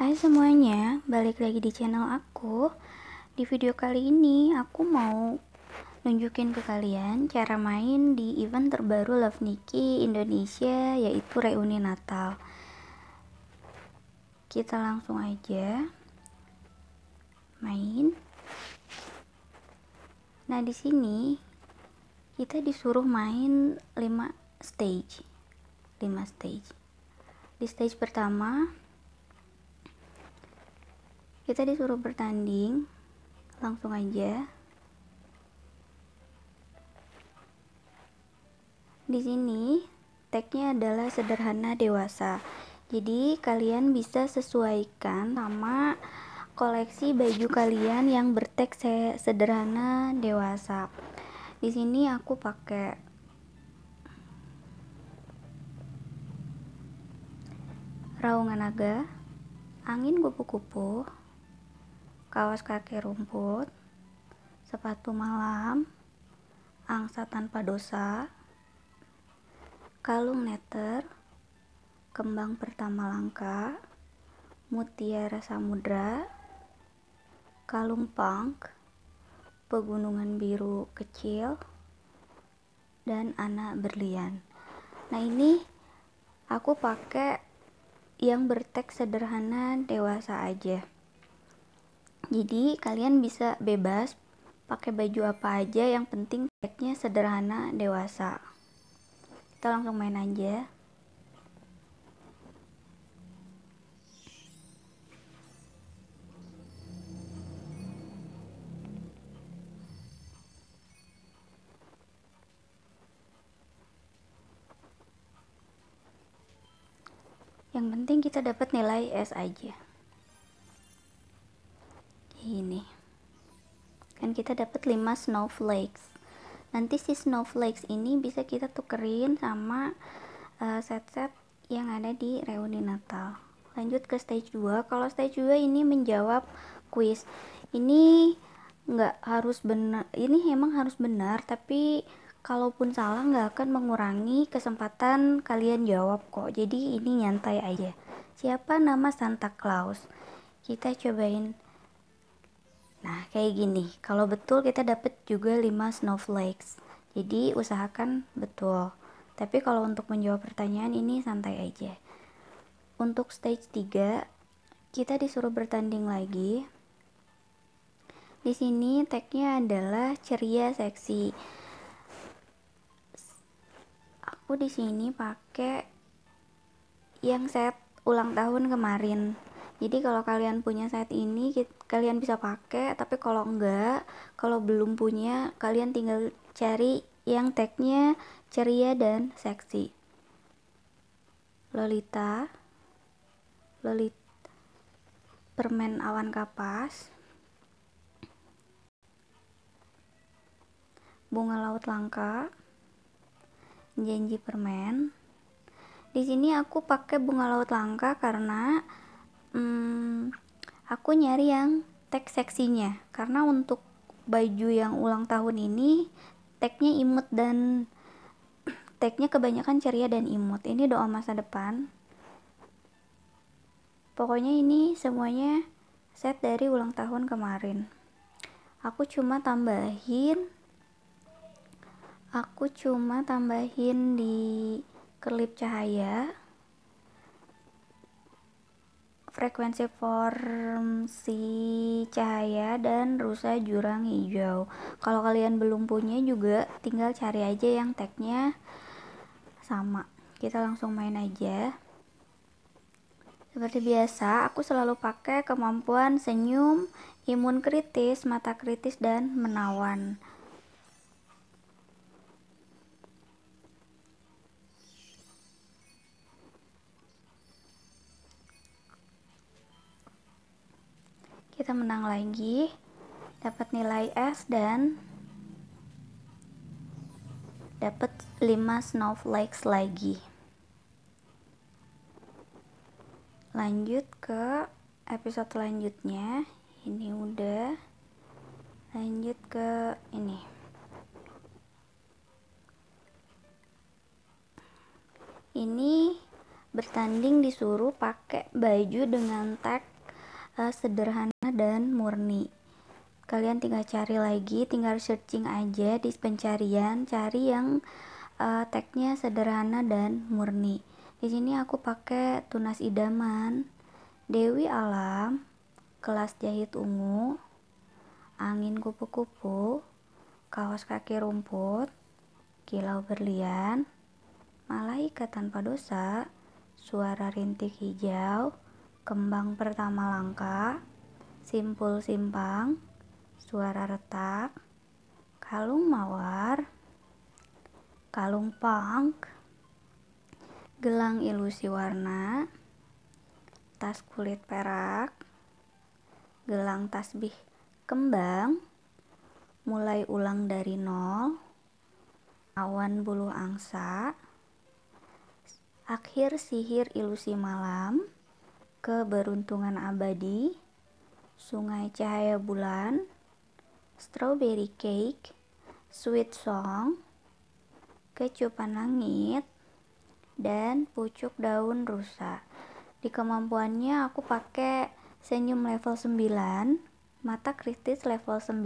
Hai semuanya, balik lagi di channel aku Di video kali ini aku mau nunjukin ke kalian cara main di event terbaru Love Nikki Indonesia yaitu reuni Natal Kita langsung aja main Nah di sini kita disuruh main 5 stage 5 stage di stage pertama kita disuruh bertanding langsung aja di sini tagnya adalah sederhana dewasa jadi kalian bisa sesuaikan sama koleksi baju kalian yang bertek sederhana dewasa di sini aku pakai raungan naga angin kupu-kupu kaos kaki rumput, sepatu malam, angsa tanpa dosa, kalung neter, kembang pertama langka, mutiara samudra, kalung punk, pegunungan biru kecil, dan anak berlian. Nah ini aku pakai yang berteks sederhana dewasa aja. Jadi kalian bisa bebas pakai baju apa aja yang penting tagnya sederhana dewasa. Kita langsung main aja. Yang penting kita dapat nilai S aja. dan kita dapat 5 snowflakes nanti si snowflakes ini bisa kita tukerin sama eh, set-set uh, yang ada di reuni natal lanjut ke stage 2 kalau stage 2 ini menjawab quiz ini nggak harus benar ini emang harus benar tapi kalaupun salah nggak akan mengurangi kesempatan kalian jawab kok jadi ini nyantai aja siapa nama Santa Claus kita cobain Nah, kayak gini. Kalau betul kita dapat juga 5 snowflakes. Jadi, usahakan betul. Tapi kalau untuk menjawab pertanyaan ini santai aja. Untuk stage 3, kita disuruh bertanding lagi. Di sini tag-nya adalah ceria seksi. Aku di sini pakai yang set ulang tahun kemarin jadi kalau kalian punya set ini kalian bisa pakai tapi kalau enggak kalau belum punya kalian tinggal cari yang tagnya ceria dan seksi lolita lolit permen awan kapas bunga laut langka janji permen di sini aku pakai bunga laut langka karena hmm, aku nyari yang tag seksinya karena untuk baju yang ulang tahun ini tagnya imut dan tagnya kebanyakan ceria dan imut ini doa masa depan pokoknya ini semuanya set dari ulang tahun kemarin aku cuma tambahin aku cuma tambahin di kelip cahaya frekuensi formasi cahaya dan rusa jurang hijau. Kalau kalian belum punya juga, tinggal cari aja yang tagnya sama. Kita langsung main aja. Seperti biasa, aku selalu pakai kemampuan senyum, imun kritis, mata kritis, dan menawan. kita menang lagi dapat nilai S dan dapat 5 snowflakes lagi lanjut ke episode selanjutnya ini udah lanjut ke ini ini bertanding disuruh pakai baju dengan tag uh, sederhana dan murni kalian tinggal cari lagi tinggal searching aja di pencarian cari yang uh, tagnya sederhana dan murni di sini aku pakai tunas idaman Dewi Alam kelas jahit ungu angin kupu-kupu kaos kaki rumput kilau berlian malaikat tanpa dosa suara rintik hijau kembang pertama langka, simpul simpang, suara retak, kalung mawar, kalung punk, gelang ilusi warna, tas kulit perak, gelang tasbih kembang, mulai ulang dari nol, awan bulu angsa, akhir sihir ilusi malam, keberuntungan abadi, sungai cahaya bulan, strawberry cake, sweet song, kecupan langit, dan pucuk daun rusa. Di kemampuannya aku pakai senyum level 9, mata kritis level 9,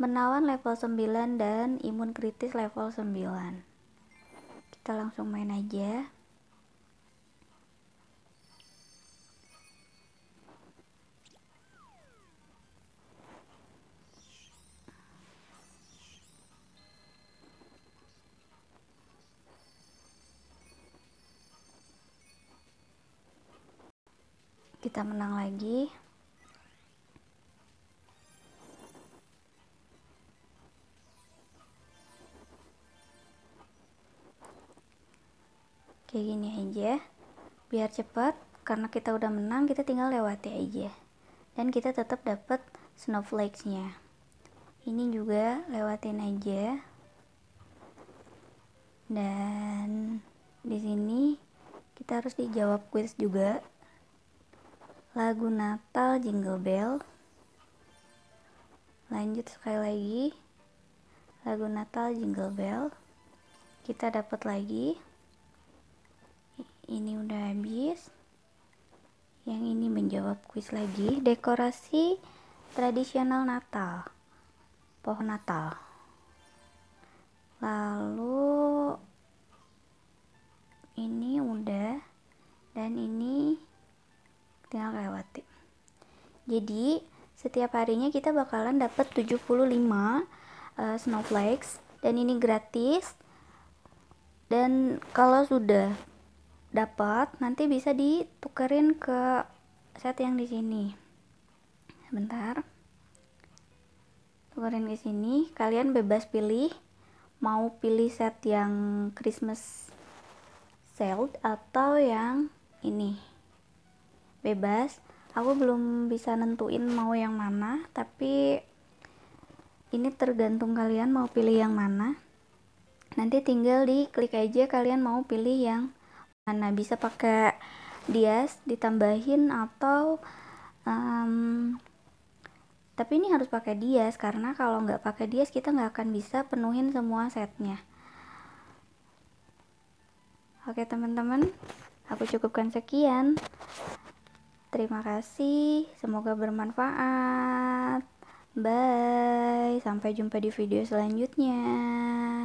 menawan level 9 dan imun kritis level 9. Kita langsung main aja. kita menang lagi kayak gini aja biar cepat karena kita udah menang kita tinggal lewati aja dan kita tetap dapat snowflakes nya ini juga lewatin aja dan di sini kita harus dijawab quiz juga lagu Natal Jingle Bell lanjut sekali lagi lagu Natal Jingle Bell kita dapat lagi ini udah habis yang ini menjawab kuis lagi dekorasi tradisional Natal pohon Natal lalu ini udah dan ini tinggal lewati jadi setiap harinya kita bakalan dapat 75 uh, snowflakes dan ini gratis dan kalau sudah dapat nanti bisa ditukerin ke set yang di sini bentar tukerin ke sini kalian bebas pilih mau pilih set yang Christmas sale atau yang ini bebas aku belum bisa nentuin mau yang mana tapi ini tergantung kalian mau pilih yang mana nanti tinggal di klik aja kalian mau pilih yang mana bisa pakai dias ditambahin atau um, tapi ini harus pakai dias karena kalau nggak pakai dias kita nggak akan bisa penuhin semua setnya oke teman-teman aku cukupkan sekian Terima kasih, semoga bermanfaat. Bye, sampai jumpa di video selanjutnya.